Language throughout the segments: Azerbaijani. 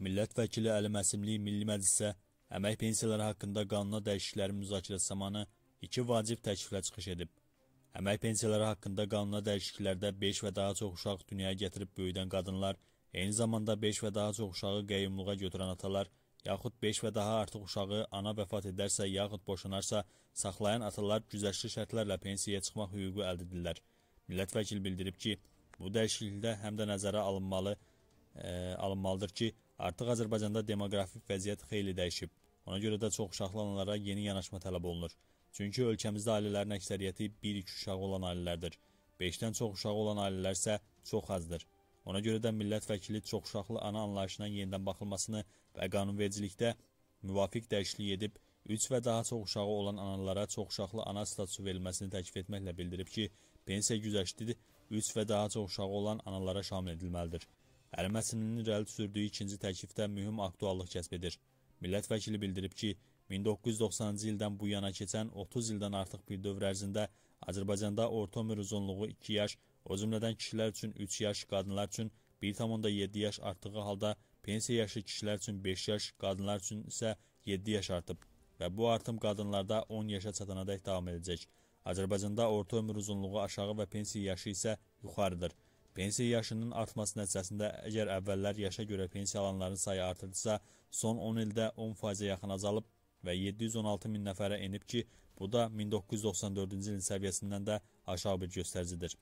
Millət vəkili Əli Məsimli Milli Məclisə əmək pensiyaları haqqında qanuna dəyişikliklərin müzakirəsi zamanı iki vacib təkliflə çıxış edib. Əmək pensiyaları haqqında qanuna dəyişikliklərdə 5 və daha çox uşaq dünyaya gətirib böyüdən qadınlar, eyni zamanda 5 və daha çox uşağı qeyyumluğa götürən atalar, yaxud 5 və daha artıq uşağı ana vəfat edərsə yaxud boşanarsa, saxlayan atalar güzəşli şərtlərlə pensiyaya çıxmaq hüququ əldə edirlər. Millət vəkil bildirib ki, bu dəyişiklikdə həm də nəzərə alınmalı, e, alınmalıdır ki, Artıq Azərbaycanda demoqrafik vəziyyət xeyli dəyişib. Ona görə də çox uşaqlı analara yeni yanaşma tələb olunur. Çünki ölkəmizdə ailələrin əksəriyyəti 1-2 uşağı olan ailələrdir. 5-dən çox uşağı olan ailələr isə çox azdır. Ona görə də millət vəkili çox uşaqlı ana anlayışına yenidən baxılmasını və qanunvericilikdə müvafiq dəyişiklik edib 3 və daha çox uşağı olan analara çox uşaqlı ana statusu verilməsini təklif etməklə bildirib ki, pensiya güzəşti 3 və daha çox uşağı olan analara şamil edilməlidir. Ərim əsrinin irəli sürdüyü ikinci təklifdə mühüm aktuallıq kəsb edir. Millət vəkili bildirib ki, 1990-cı ildən bu yana keçən 30 ildən artıq bir dövr ərzində Azərbaycanda orta ömür uzunluğu 2 yaş, o cümlədən kişilər üçün 3 yaş, qadınlar üçün 1,7 yaş artdığı halda pensiya yaşı kişilər üçün 5 yaş, qadınlar üçün isə 7 yaş artıb və bu artım qadınlarda 10 yaşa çatana dək davam edəcək. Azərbaycanda orta ömür uzunluğu aşağı və pensiya yaşı isə yuxarıdır. Pensiya yaşının artması nəticəsində əgər əvvəllər yaşa görə pensiya alanların sayı artırdısa, son 10 ildə 10%-ə yaxın azalıb və 716 min nəfərə enib ki, bu da 1994-cü ilin səviyyəsindən də aşağı bir göstəricidir.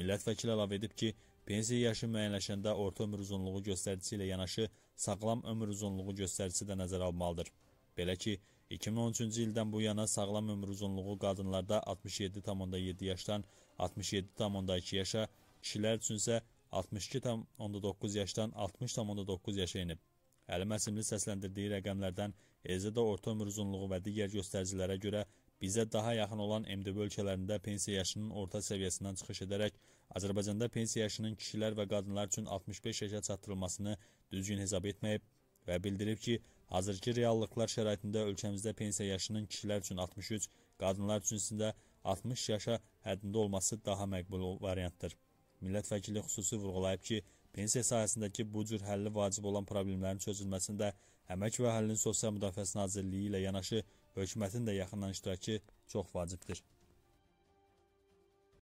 Millət vəkili əlavə edib ki, pensiya yaşı müəyyənləşəndə orta ömür uzunluğu göstəricisi ilə yanaşı sağlam ömür uzunluğu göstəricisi də nəzərə almalıdır. Belə ki, 2013-cü ildən bu yana sağlam ömür uzunluğu qadınlarda 67,7 yaşdan 67,2 yaşa, Kişilər üçün isə 62,9 yaşdan 60,9 yaşa enib. Əli Məsimli səsləndirdiyi rəqəmlərdən EZ-də orta ömür uzunluğu və digər göstəricilərə görə bizə daha yaxın olan MDB ölkələrində pensiya yaşının orta səviyyəsindən çıxış edərək Azərbaycanda pensiya yaşının kişilər və qadınlar üçün 65 yaşa çatdırılmasını düzgün hesab etməyib və bildirib ki, hazırki reallıqlar şəraitində ölkəmizdə pensiya yaşının kişilər üçün 63, qadınlar üçün isə 60 yaşa həddində olması daha məqbul variantdır. Millət vəkili xüsusi vurğulayıb ki, pensiya sahəsindəki bu cür həlli vacib olan problemlərin çözülməsində Əmək və Əhalinin Sosial Müdafiəsi Nazirliyi ilə yanaşı hökumətin də yaxından iştirakı çox vacibdir.